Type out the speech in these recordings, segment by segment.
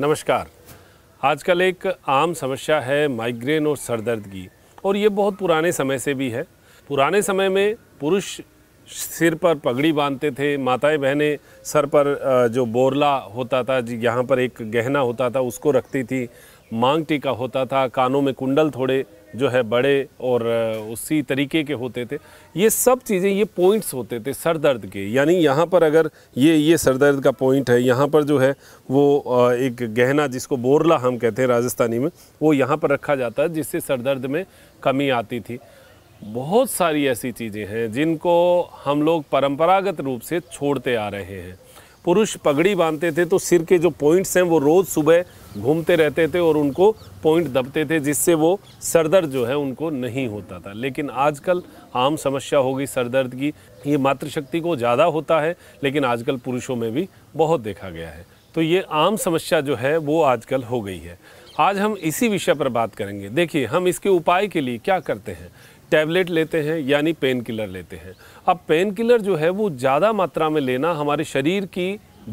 नमस्कार आजकल एक आम समस्या है माइग्रेन और सर दर्द की और ये बहुत पुराने समय से भी है पुराने समय में पुरुष सिर पर पगड़ी बांधते थे माताएं बहनें सर पर जो बोरला होता था जी यहाँ पर एक गहना होता था उसको रखती थी मांग टीका होता था कानों में कुंडल थोड़े जो है बड़े और उसी तरीके के होते थे ये सब चीज़ें ये पॉइंट्स होते थे सर दर्द के यानी यहाँ पर अगर ये ये सर दर्द का पॉइंट है यहाँ पर जो है वो एक गहना जिसको बोरला हम कहते हैं राजस्थानी में वो यहाँ पर रखा जाता है जिससे सर दर्द में कमी आती थी बहुत सारी ऐसी चीज़ें हैं जिनको हम लोग परंपरागत रूप से छोड़ते आ रहे हैं पुरुष पगड़ी बांधते थे तो सिर के जो पॉइंट्स हैं वो रोज़ सुबह घूमते रहते थे और उनको पॉइंट दबते थे जिससे वो सरदर्द जो है उनको नहीं होता था लेकिन आजकल आम समस्या होगी सरदर्द की ये मातृशक्ति को ज़्यादा होता है लेकिन आजकल पुरुषों में भी बहुत देखा गया है तो ये आम समस्या जो है वो आजकल हो गई है आज हम इसी विषय पर बात करेंगे देखिए हम इसके उपाय के लिए क्या करते हैं टैबलेट लेते हैं यानी पेन किलर लेते हैं अब पेन किलर जो है वो ज़्यादा मात्रा में लेना हमारे शरीर की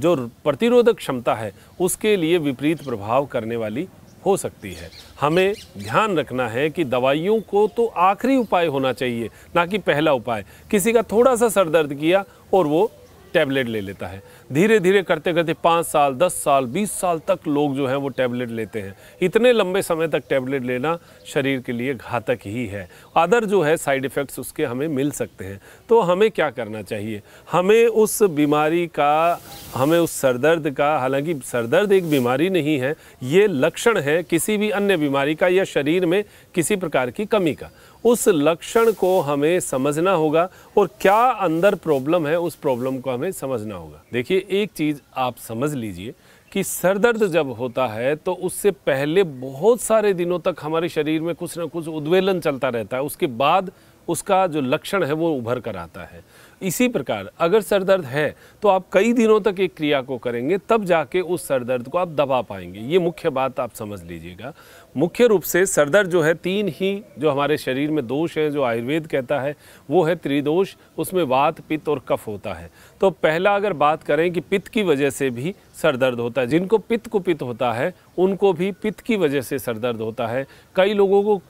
जो प्रतिरोधक क्षमता है उसके लिए विपरीत प्रभाव करने वाली हो सकती है हमें ध्यान रखना है कि दवाइयों को तो आखिरी उपाय होना चाहिए ना कि पहला उपाय किसी का थोड़ा सा सर दर्द किया और वो टैबलेट ले लेता है धीरे धीरे करते करते पाँच साल दस साल बीस साल तक लोग जो हैं वो टैबलेट लेते हैं इतने लंबे समय तक टैबलेट लेना शरीर के लिए घातक ही है अदर जो है साइड इफ़ेक्ट्स उसके हमें मिल सकते हैं तो हमें क्या करना चाहिए हमें उस बीमारी का हमें उस सरदर्द का हालांकि सरदर्द एक बीमारी नहीं है ये लक्षण है किसी भी अन्य बीमारी का या शरीर में किसी प्रकार की कमी का उस लक्षण को हमें समझना होगा और क्या अंदर प्रॉब्लम है उस प्रॉब्लम को हमें समझना होगा देखिए एक चीज़ आप समझ लीजिए कि सर दर्द जब होता है तो उससे पहले बहुत सारे दिनों तक हमारे शरीर में कुछ ना कुछ उद्वेलन चलता रहता है उसके बाद उसका जो लक्षण है वो उभर कर आता है इसी प्रकार अगर सर दर्द है तो आप कई दिनों तक एक क्रिया को करेंगे तब जाके उस सर दर्द को आप दबा पाएंगे ये मुख्य बात आप समझ लीजिएगा मुख्य रूप से सर दर्द जो है तीन ही जो हमारे शरीर में दोष हैं जो आयुर्वेद कहता है वो है त्रिदोष उसमें वात पित्त और कफ होता है तो पहला अगर बात करें कि पित्त की वजह से भी सर दर्द होता है जिनको पित्त कुपित होता है उनको भी पित्त की वजह से सर दर्द होता है कई लोगों को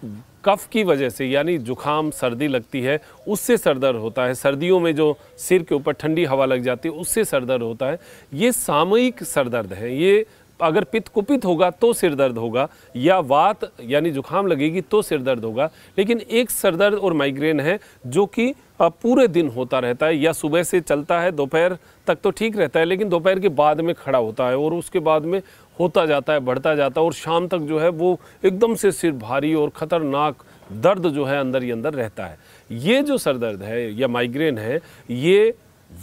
कफ़ की वजह से यानी जुखाम सर्दी लगती है उससे सर दर्द होता है सर्दियों में जो सिर के ऊपर ठंडी हवा लग जाती है उससे सर दर्द होता है ये सामयिक सर दर्द है ये अगर पित्त कुपित होगा तो सिर दर्द होगा या वात यानी जुखाम लगेगी तो सिर दर्द होगा लेकिन एक सर दर्द और माइग्रेन है जो कि पूरे दिन होता रहता है या सुबह से चलता है दोपहर तक तो ठीक रहता है लेकिन दोपहर के बाद में खड़ा होता है और उसके बाद में होता जाता है बढ़ता जाता है और शाम तक जो है वो एकदम से सिर भारी और ख़तरनाक दर्द जो है अंदर ही अंदर रहता है ये जो सर दर्द है या माइग्रेन है ये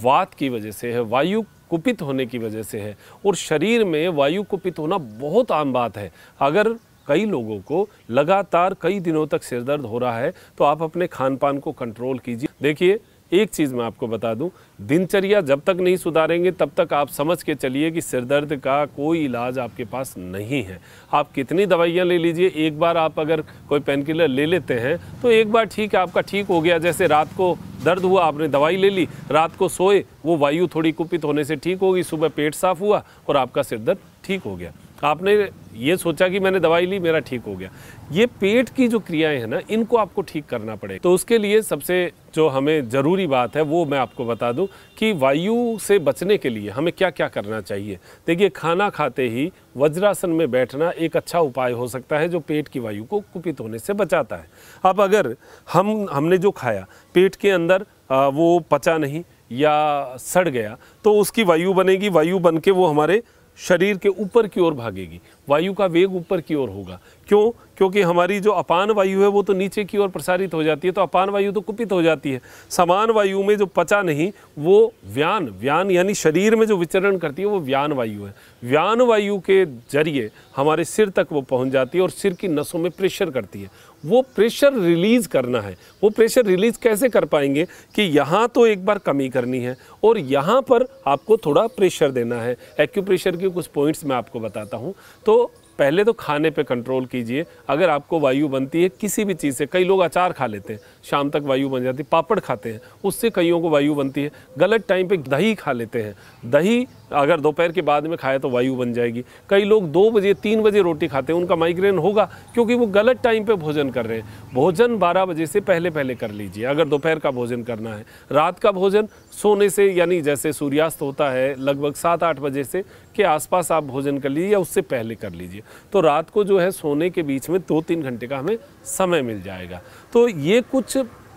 वात की वजह से है वायु कुपित होने की वजह से है और शरीर में वायु कुपित होना बहुत आम बात है अगर कई लोगों को लगातार कई दिनों तक सिरदर्द हो रहा है तो आप अपने खान पान को कंट्रोल कीजिए देखिए एक चीज़ मैं आपको बता दूं दिनचर्या जब तक नहीं सुधारेंगे तब तक आप समझ के चलिए कि सिरदर्द का कोई इलाज आपके पास नहीं है आप कितनी दवाइयाँ ले लीजिए एक बार आप अगर कोई पेन किलर ले लेते हैं तो एक बार ठीक है आपका ठीक हो गया जैसे रात को दर्द हुआ आपने दवाई ले ली रात को सोए वो वायु थोड़ी कुपित होने से ठीक होगी सुबह पेट साफ हुआ और आपका सिरदर्द ठीक हो गया आपने ये सोचा कि मैंने दवाई ली मेरा ठीक हो गया ये पेट की जो क्रियाएं हैं ना इनको आपको ठीक करना पड़ेगा तो उसके लिए सबसे जो हमें ज़रूरी बात है वो मैं आपको बता दूं कि वायु से बचने के लिए हमें क्या क्या करना चाहिए देखिए खाना खाते ही वज्रासन में बैठना एक अच्छा उपाय हो सकता है जो पेट की वायु को कुपित होने से बचाता है अब अगर हम हमने जो खाया पेट के अंदर वो पचा नहीं या सड़ गया तो उसकी वायु बनेगी वायु बन के वो हमारे शरीर के ऊपर की ओर भागेगी वायु का वेग ऊपर की ओर होगा क्यों क्योंकि हमारी जो अपान वायु है वो तो नीचे की ओर प्रसारित हो जाती है तो अपान वायु तो कुपित हो जाती है समान वायु में जो पचा नहीं वो व्यान व्यान यानी शरीर में जो विचरण करती है वो व्यान वायु है व्यान वायु के जरिए हमारे सिर तक वो पहुंच जाती है और सिर की नसों में प्रेशर करती है वो प्रेशर रिलीज़ करना है वो प्रेशर रिलीज़ कैसे कर पाएंगे कि यहाँ तो एक बार कमी करनी है और यहाँ पर आपको थोड़ा प्रेशर देना है एक्यूप्रेशर के कुछ पॉइंट्स मैं आपको बताता हूँ तो पहले तो खाने पे कंट्रोल कीजिए अगर आपको वायु बनती है किसी भी चीज़ से कई लोग अचार खा लेते हैं शाम तक वायु बन जाती है पापड़ खाते हैं उससे कईयों को वायु बनती है गलत टाइम पे दही खा लेते हैं दही अगर दोपहर के बाद में खाए तो वायु बन जाएगी कई लोग दो बजे तीन बजे रोटी खाते हैं उनका माइग्रेन होगा क्योंकि वो गलत टाइम पर भोजन कर रहे हैं भोजन बारह बजे से पहले पहले कर लीजिए अगर दोपहर का भोजन करना है रात का भोजन सोने से यानी जैसे सूर्यास्त होता है लगभग सात आठ बजे से के आसपास आप भोजन कर लीजिए या उससे पहले कर लीजिए तो रात को जो है सोने के बीच में दो तीन घंटे का हमें समय मिल जाएगा तो ये कुछ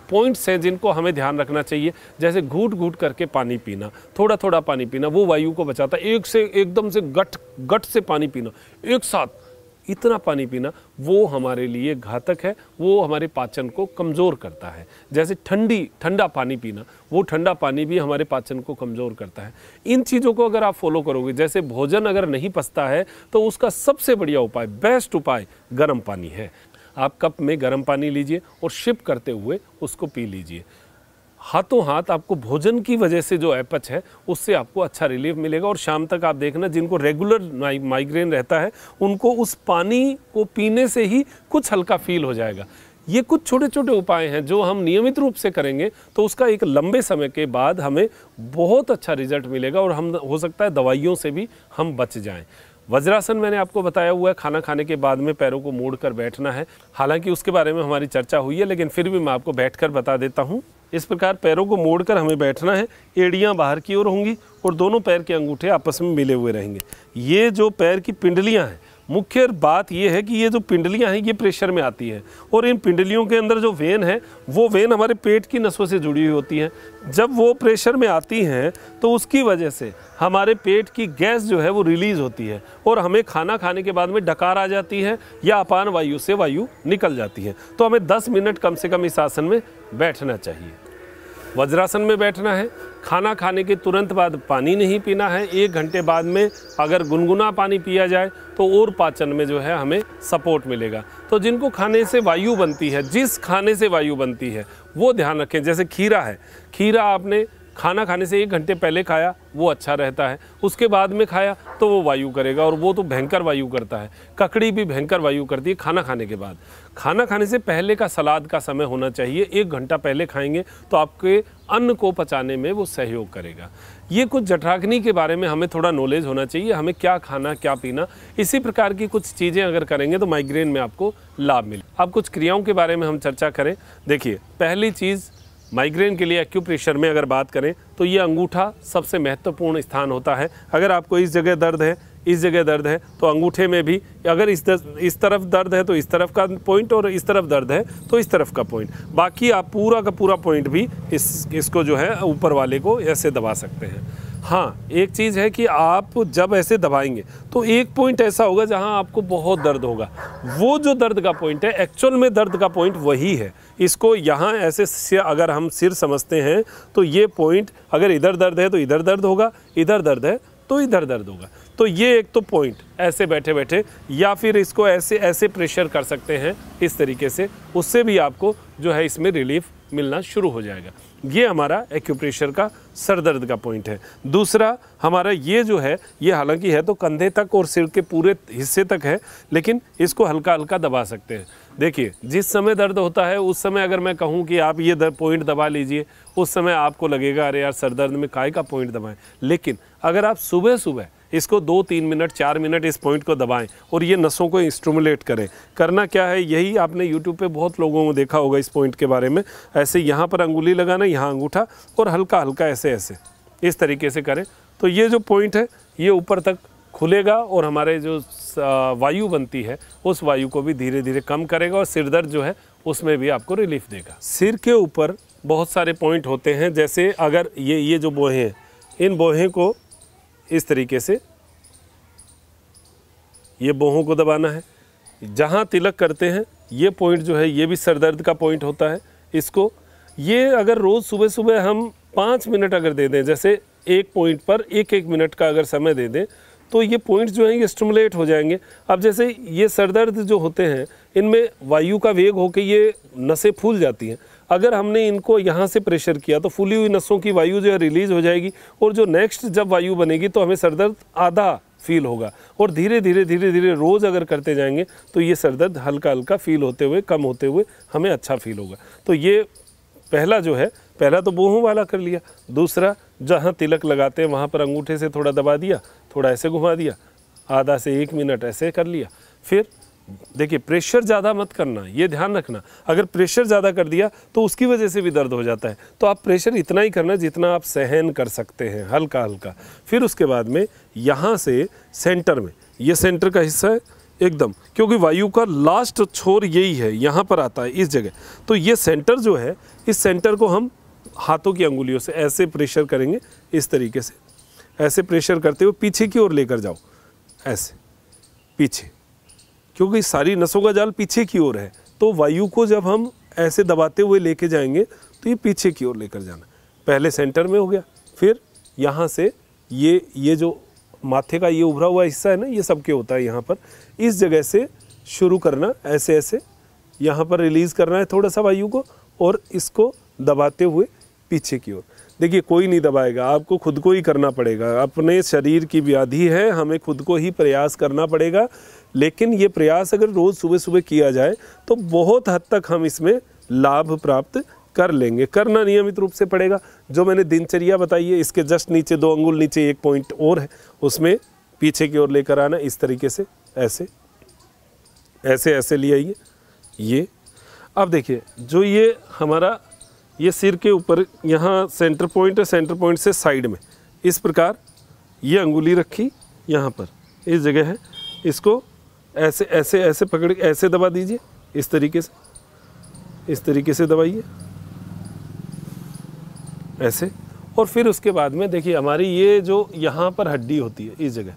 पॉइंट्स हैं जिनको हमें ध्यान रखना चाहिए जैसे घूट घूट करके पानी पीना थोड़ा थोड़ा पानी पीना वो वायु को बचाता है एक से एकदम से गट गट से पानी पीना एक साथ इतना पानी पीना वो हमारे लिए घातक है वो हमारे पाचन को कमज़ोर करता है जैसे ठंडी ठंडा पानी पीना वो ठंडा पानी भी हमारे पाचन को कमज़ोर करता है इन चीज़ों को अगर आप फॉलो करोगे जैसे भोजन अगर नहीं पसता है तो उसका सबसे बढ़िया उपाय बेस्ट उपाय गर्म पानी है आप कप में गर्म पानी लीजिए और शिप करते हुए उसको पी लीजिए हाथों हाथ आपको भोजन की वजह से जो एपच है उससे आपको अच्छा रिलीफ मिलेगा और शाम तक आप देखना जिनको रेगुलर माइग्रेन रहता है उनको उस पानी को पीने से ही कुछ हल्का फील हो जाएगा ये कुछ छोटे छोटे उपाय हैं जो हम नियमित रूप से करेंगे तो उसका एक लंबे समय के बाद हमें बहुत अच्छा रिजल्ट मिलेगा और हम हो सकता है दवाइयों से भी हम बच जाएं वज्रासन मैंने आपको बताया हुआ है खाना खाने के बाद में पैरों को मोड़ कर बैठना है हालांकि उसके बारे में हमारी चर्चा हुई है लेकिन फिर भी मैं आपको बैठ कर बता देता हूँ इस प्रकार पैरों को मोड़कर हमें बैठना है एड़ियाँ बाहर की ओर होंगी और दोनों पैर के अंगूठे आपस में मिले हुए रहेंगे ये जो पैर की पिंडलियाँ हैं मुख्य बात यह है कि ये जो पिंडलियाँ हैं ये प्रेशर में आती हैं और इन पिंडलियों के अंदर जो वेन है वो वेन हमारे पेट की नसों से जुड़ी हुई होती हैं जब वो प्रेशर में आती हैं तो उसकी वजह से हमारे पेट की गैस जो है वो रिलीज़ होती है और हमें खाना खाने के बाद में डकार आ जाती है या अपान वायु से वायु निकल जाती है तो हमें दस मिनट कम से कम इस आसन में बैठना चाहिए वज्रासन में बैठना है खाना खाने के तुरंत बाद पानी नहीं पीना है एक घंटे बाद में अगर गुनगुना पानी पिया जाए तो और पाचन में जो है हमें सपोर्ट मिलेगा तो जिनको खाने से वायु बनती है जिस खाने से वायु बनती है वो ध्यान रखें जैसे खीरा है खीरा आपने खाना खाने से एक घंटे पहले खाया वो अच्छा रहता है उसके बाद में खाया तो वो वायु करेगा और वो तो भयंकर वायु करता है ककड़ी भी भयंकर वायु करती है खाना खाने के बाद खाना खाने से पहले का सलाद का समय होना चाहिए एक घंटा पहले खाएंगे तो आपके अन्न को पचाने में वो सहयोग करेगा ये कुछ जठराग्नि के बारे में हमें थोड़ा नॉलेज होना चाहिए हमें क्या खाना क्या पीना इसी प्रकार की कुछ चीज़ें अगर करेंगे तो माइग्रेन में आपको लाभ मिले अब कुछ क्रियाओं के बारे में हम चर्चा करें देखिए पहली चीज़ माइग्रेन के लिए एक्यूप्रेशर में अगर बात करें तो ये अंगूठा सबसे महत्वपूर्ण स्थान होता है अगर आपको इस जगह दर्द है इस जगह दर्द है तो अंगूठे में भी अगर इस दर, इस तरफ दर्द है तो इस तरफ का पॉइंट और इस तरफ दर्द है तो इस तरफ का पॉइंट बाकी आप पूरा का पूरा पॉइंट भी इस इसको जो है ऊपर वाले को ऐसे दबा सकते हैं हाँ एक चीज़ है कि आप जब ऐसे दबाएंगे तो एक पॉइंट ऐसा होगा जहाँ आपको बहुत दर्द होगा वो जो दर्द का पॉइंट है एक्चुअल में दर्द का पॉइंट वही है इसको यहाँ ऐसे अगर हम सिर समझते हैं तो ये पॉइंट अगर इधर दर्द है तो इधर दर्द होगा इधर दर्द है तो इधर दर्द होगा तो ये एक तो पॉइंट ऐसे बैठे बैठे या फिर इसको ऐसे ऐसे प्रेशर कर सकते हैं इस तरीके से उससे भी आपको जो है इसमें रिलीफ मिलना शुरू हो जाएगा ये हमारा एक्यूप्रेशर का सर दर्द का पॉइंट है दूसरा हमारा ये जो है ये हालांकि है तो कंधे तक और सिर के पूरे हिस्से तक है लेकिन इसको हल्का हल्का दबा सकते हैं देखिए जिस समय दर्द होता है उस समय अगर मैं कहूँ कि आप ये पॉइंट दबा लीजिए उस समय आपको लगेगा अरे यार सर दर्द में काय का पॉइंट दबाएं लेकिन अगर आप सुबह सुबह इसको दो तीन मिनट चार मिनट इस पॉइंट को दबाएं और ये नसों को स्टमुलेट करें करना क्या है यही आपने यूट्यूब पे बहुत लोगों को देखा होगा इस पॉइंट के बारे में ऐसे यहाँ पर अंगुली लगाना यहाँ अंगूठा और हल्का हल्का ऐसे ऐसे इस तरीके से करें तो ये जो पॉइंट है ये ऊपर तक खुलेगा और हमारे जो वायु बनती है उस वायु को भी धीरे धीरे कम करेगा और सिर दर्द जो है उसमें भी आपको रिलीफ देगा सिर के ऊपर बहुत सारे पॉइंट होते हैं जैसे अगर ये ये जो बोहे हैं इन बोहें को इस तरीके से ये बोहों को दबाना है जहाँ तिलक करते हैं ये पॉइंट जो है ये भी सर दर्द का पॉइंट होता है इसको ये अगर रोज़ सुबह सुबह हम पाँच मिनट अगर दे दें जैसे एक पॉइंट पर एक एक मिनट का अगर समय दे दें तो ये पॉइंट्स जो हैं ये स्टमुलेट हो जाएंगे अब जैसे ये सरदर्द जो होते हैं इनमें वायु का वेग होकर ये नसें फूल जाती हैं अगर हमने इनको यहाँ से प्रेशर किया तो फूली हुई नसों की वायु जो है रिलीज़ हो जाएगी और जो नेक्स्ट जब वायु बनेगी तो हमें सरदर्द आधा फील होगा और धीरे धीरे धीरे धीरे रोज़ अगर करते जाएंगे तो ये सरदर्द हल्का हल्का फील होते हुए कम होते हुए हमें अच्छा फील होगा तो ये पहला जो है पहला तो बूहों वाला कर लिया दूसरा जहाँ तिलक लगाते हैं वहाँ पर अंगूठे से थोड़ा दबा दिया थोड़ा ऐसे घुमा दिया आधा से एक मिनट ऐसे कर लिया फिर देखिए प्रेशर ज़्यादा मत करना ये ध्यान रखना अगर प्रेशर ज़्यादा कर दिया तो उसकी वजह से भी दर्द हो जाता है तो आप प्रेशर इतना ही करना जितना आप सहन कर सकते हैं हल्का हल्का फिर उसके बाद में यहाँ से सेंटर में ये सेंटर का हिस्सा है एकदम क्योंकि वायु का लास्ट छोर यही है यहाँ पर आता है इस जगह तो ये सेंटर जो है इस सेंटर को हम हाथों की अंगुलियों से ऐसे प्रेशर करेंगे इस तरीके से ऐसे प्रेशर करते हुए पीछे की ओर लेकर जाओ ऐसे पीछे क्योंकि सारी नसों का जाल पीछे की ओर है तो वायु को जब हम ऐसे दबाते हुए लेके जाएंगे तो ये पीछे की ओर लेकर जाना पहले सेंटर में हो गया फिर यहाँ से ये ये जो माथे का ये उभरा हुआ हिस्सा है ना ये सबके होता है यहाँ पर इस जगह से शुरू करना ऐसे ऐसे यहाँ पर रिलीज़ करना है थोड़ा सा वायु को और इसको दबाते हुए पीछे की ओर देखिए कोई नहीं दबाएगा आपको खुद को ही करना पड़ेगा अपने शरीर की व्याधि है हमें खुद को ही प्रयास करना पड़ेगा लेकिन ये प्रयास अगर रोज़ सुबह सुबह किया जाए तो बहुत हद तक हम इसमें लाभ प्राप्त कर लेंगे करना नियमित रूप से पड़ेगा जो मैंने दिनचर्या बताई है इसके जस्ट नीचे दो अंगुल नीचे एक पॉइंट और है उसमें पीछे की ओर लेकर आना इस तरीके से ऐसे ऐसे ऐसे ले आइए ये अब देखिए जो ये हमारा ये सिर के ऊपर यहाँ सेंटर पॉइंट है सेंटर पॉइंट से साइड में इस प्रकार ये अंगुली रखी यहाँ पर इस जगह है इसको ऐसे ऐसे ऐसे पकड़ के ऐसे दबा दीजिए इस तरीके से इस तरीके से दबाइए ऐसे और फिर उसके बाद में देखिए हमारी ये जो यहाँ पर हड्डी होती है इस जगह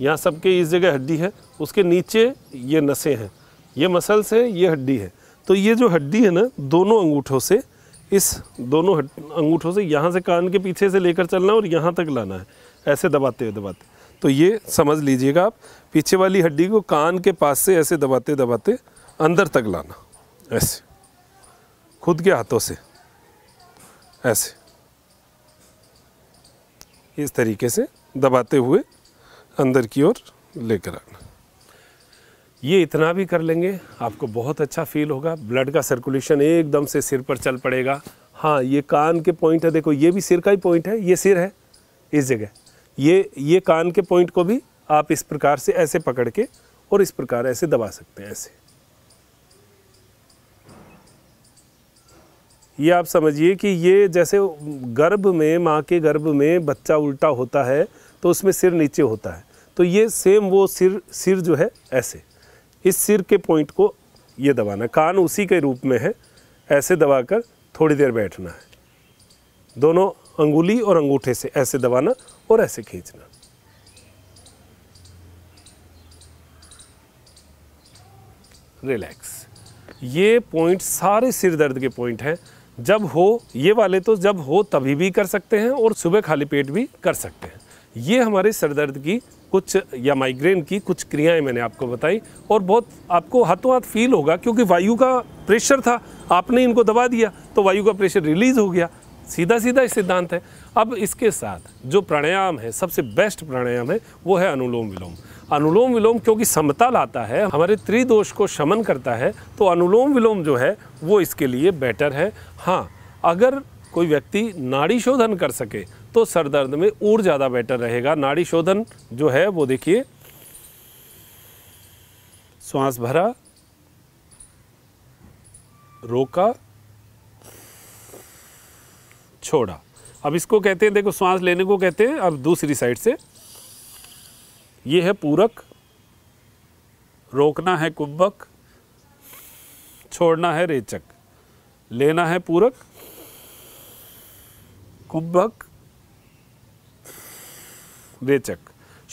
यहाँ सबके इस जगह हड्डी है उसके नीचे ये नसें हैं ये मसल्स हैं ये हड्डी है तो ये जो हड्डी है ना दोनों अंगूठों से इस दोनों अंगूठों से यहाँ से कान के पीछे से लेकर चलना है और यहाँ तक लाना है ऐसे दबाते हुए दबाते तो ये समझ लीजिएगा आप पीछे वाली हड्डी को कान के पास से ऐसे दबाते दबाते अंदर तक लाना ऐसे खुद के हाथों से ऐसे इस तरीके से दबाते हुए अंदर की ओर लेकर आना ये इतना भी कर लेंगे आपको बहुत अच्छा फील होगा ब्लड का सर्कुलेशन एकदम से सिर पर चल पड़ेगा हाँ ये कान के पॉइंट है देखो ये भी सिर का ही पॉइंट है ये सिर है इस जगह ये ये कान के पॉइंट को भी आप इस प्रकार से ऐसे पकड़ के और इस प्रकार ऐसे दबा सकते हैं ऐसे ये आप समझिए कि ये जैसे गर्भ में माँ के गर्भ में बच्चा उल्टा होता है तो उसमें सिर नीचे होता है तो ये सेम वो सिर सिर जो है ऐसे इस सिर के पॉइंट को ये दबाना कान उसी के रूप में है ऐसे दबाकर थोड़ी देर बैठना है दोनों अंगुली और अंगूठे से ऐसे दबाना और ऐसे खींचना रिलैक्स ये पॉइंट सारे सिर दर्द के पॉइंट हैं जब हो ये वाले तो जब हो तभी भी कर सकते हैं और सुबह खाली पेट भी कर सकते हैं ये हमारे सर दर्द की कुछ या माइग्रेन की कुछ क्रियाएं मैंने आपको बताई और बहुत आपको हाथों हाथ फील होगा क्योंकि वायु का प्रेशर था आपने इनको दबा दिया तो वायु का प्रेशर रिलीज़ हो गया सीधा सीधा सिद्धांत है अब इसके साथ जो प्राणायाम है सबसे बेस्ट प्राणायाम है वो है अनुलोम विलोम अनुलोम विलोम क्योंकि समता लाता है हमारे त्रिदोष को शमन करता है तो अनुलोम विलोम जो है वो इसके लिए बेटर है हाँ अगर कोई व्यक्ति नाड़ी शोधन कर सके तो सर दर्द में और ज़्यादा बेटर रहेगा नाड़ी शोधन जो है वो देखिए श्वास भरा रोका छोड़ा अब इसको कहते हैं देखो सांस लेने को कहते हैं अब दूसरी साइड से ये है पूरक रोकना है कुंभक छोड़ना है रेचक लेना है पूरक कुंभक रेचक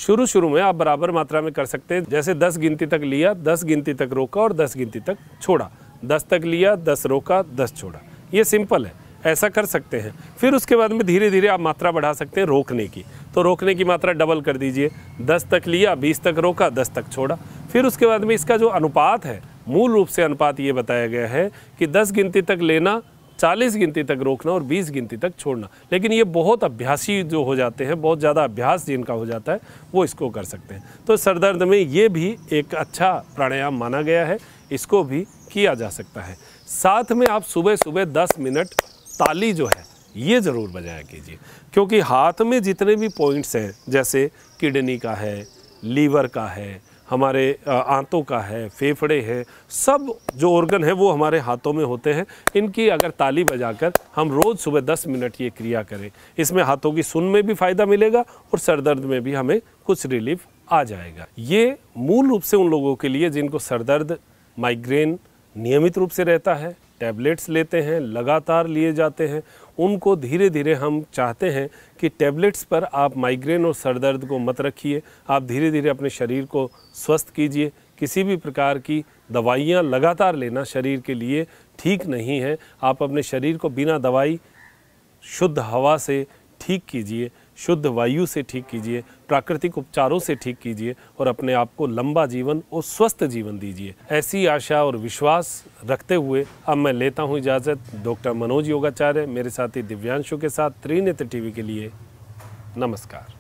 शुरू शुरू में आप बराबर मात्रा में कर सकते हैं जैसे 10 गिनती तक लिया 10 गिनती तक रोका और 10 गिनती तक छोड़ा 10 तक लिया 10 रोका 10 छोड़ा ये सिंपल है ऐसा कर सकते हैं फिर उसके बाद में धीरे धीरे आप मात्रा बढ़ा सकते हैं रोकने की तो रोकने की मात्रा डबल कर दीजिए दस तक लिया बीस तक रोका दस तक छोड़ा फिर उसके बाद में इसका जो अनुपात है मूल रूप से अनुपात ये बताया गया है कि दस गिनती तक लेना चालीस गिनती तक रोकना और बीस गिनती तक छोड़ना लेकिन ये बहुत अभ्यासी जो हो जाते हैं बहुत ज़्यादा अभ्यास जिनका हो जाता है वो इसको कर सकते हैं तो सर दर्द में ये भी एक अच्छा प्राणायाम माना गया है इसको भी किया जा सकता है साथ में आप सुबह सुबह दस मिनट ताली जो है ये ज़रूर बजाया कीजिए क्योंकि हाथ में जितने भी पॉइंट्स हैं जैसे किडनी का है लीवर का है हमारे आंतों का है फेफड़े हैं सब जो ऑर्गन है वो हमारे हाथों में होते हैं इनकी अगर ताली बजाकर हम रोज़ सुबह 10 मिनट ये क्रिया करें इसमें हाथों की सुन में भी फ़ायदा मिलेगा और सर दर्द में भी हमें कुछ रिलीफ आ जाएगा ये मूल रूप से उन लोगों के लिए जिनको सर दर्द माइग्रेन नियमित रूप से रहता है टैबलेट्स लेते हैं लगातार लिए जाते हैं उनको धीरे धीरे हम चाहते हैं कि टैबलेट्स पर आप माइग्रेन और सर दर्द को मत रखिए आप धीरे धीरे अपने शरीर को स्वस्थ कीजिए किसी भी प्रकार की दवाइयाँ लगातार लेना शरीर के लिए ठीक नहीं है आप अपने शरीर को बिना दवाई शुद्ध हवा से ठीक कीजिए शुद्ध वायु से ठीक कीजिए प्राकृतिक उपचारों से ठीक कीजिए और अपने आप को लंबा जीवन और स्वस्थ जीवन दीजिए ऐसी आशा और विश्वास रखते हुए अब मैं लेता हूँ इजाज़त डॉक्टर मनोज योगाचार्य मेरे साथी दिव्यांशु के साथ त्रिनेत्र टीवी के लिए नमस्कार